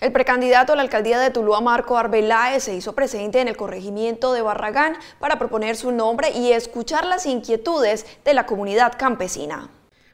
El precandidato a la alcaldía de Tuluá, Marco Arbeláez, se hizo presente en el corregimiento de Barragán para proponer su nombre y escuchar las inquietudes de la comunidad campesina.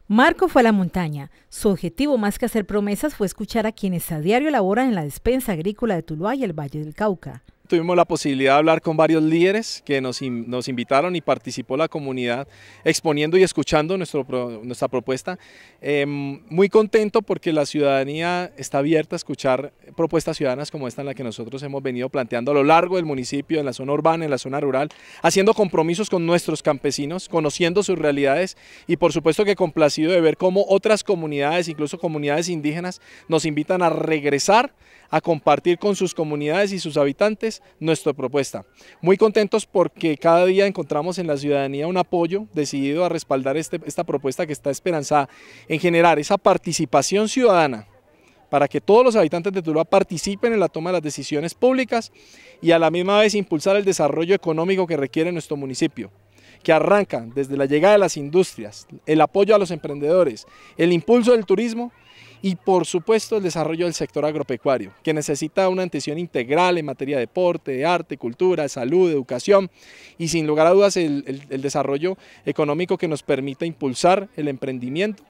Marco fue a la montaña. Su objetivo más que hacer promesas fue escuchar a quienes a diario laboran en la despensa agrícola de Tuluá y el Valle del Cauca. Tuvimos la posibilidad de hablar con varios líderes que nos, invitaron y participó la comunidad exponiendo y escuchando nuestra propuesta. Em, muy contento porque la ciudadanía está abierta a escuchar propuestas ciudadanas como esta en la que nosotros hemos venido planteando a lo largo del municipio, en la zona urbana, en la zona rural, haciendo compromisos con nuestros campesinos, conociendo sus realidades y por supuesto que complacido de ver cómo otras comunidades, incluso comunidades indígenas, nos invitan a regresar a compartir con sus comunidades y sus habitantes nuestra propuesta. Muy contentos porque cada día encontramos en la ciudadanía un apoyo decidido a respaldar este, esta propuesta que está esperanzada en generar esa participación ciudadana para que todos los habitantes de Tuluá participen en la toma de las decisiones públicas y a la misma vez impulsar el desarrollo económico que requiere nuestro municipio que arrancan desde la llegada de las industrias, el apoyo a los emprendedores, el impulso del turismo y por supuesto el desarrollo del sector agropecuario, que necesita una atención integral en materia de deporte, de arte, cultura, salud, educación y sin lugar a dudas el, el desarrollo económico que nos permita impulsar el emprendimiento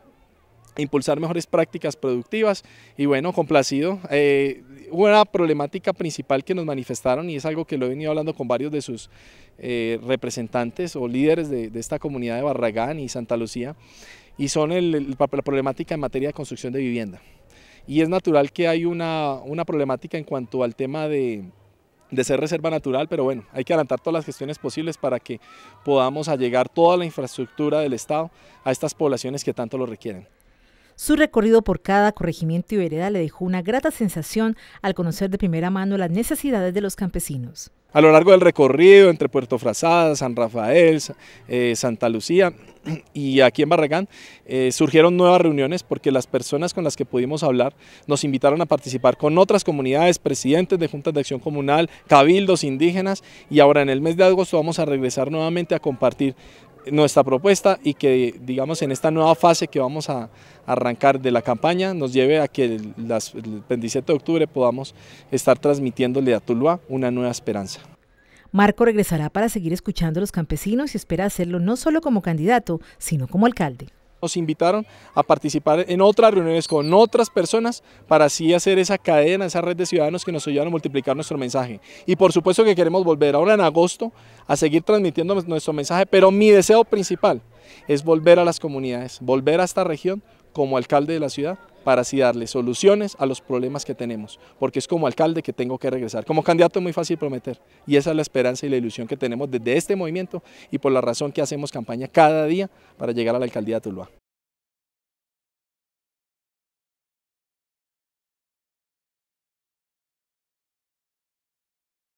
e impulsar mejores prácticas productivas y bueno, complacido. Eh, una problemática principal que nos manifestaron y es algo que lo he venido hablando con varios de sus eh, representantes o líderes de, esta comunidad de Barragán y Santa Lucía y son la problemática en materia de construcción de vivienda. Y es natural que hay una, una problemática en cuanto al tema de, de ser reserva natural, pero bueno, hay que adelantar todas las gestiones posibles para que podamos allegar toda la infraestructura del Estado a estas poblaciones que tanto lo requieren. Su recorrido por cada corregimiento y vereda le dejó una grata sensación al conocer de primera mano las necesidades de los campesinos. A lo largo del recorrido entre Puerto Frazada, San Rafael, eh, Santa Lucía y aquí en Barragán eh, surgieron nuevas reuniones porque las personas con las que pudimos hablar nos invitaron a participar con otras comunidades, presidentes de juntas de acción comunal, cabildos indígenas y ahora en el mes de agosto vamos a regresar nuevamente a compartir nuestra propuesta y que, digamos, en esta nueva fase que vamos a arrancar de la campaña nos lleve a que el, 27 de octubre podamos estar transmitiéndole a Tuluá una nueva esperanza. Marco regresará para seguir escuchando a los campesinos y espera hacerlo no solo como candidato, sino como alcalde nos invitaron a participar en otras reuniones con otras personas para así hacer esa cadena, esa red de ciudadanos que nos ayudan a multiplicar nuestro mensaje. Y por supuesto que queremos volver ahora en agosto a seguir transmitiendo nuestro mensaje, pero mi deseo principal es volver a las comunidades, volver a esta región como alcalde de la ciudad para así darle soluciones a los problemas que tenemos, porque es como alcalde que tengo que regresar. Como candidato es muy fácil prometer y esa es la esperanza y la ilusión que tenemos desde este movimiento y por la razón que hacemos campaña cada día para llegar a la alcaldía de Tuluá.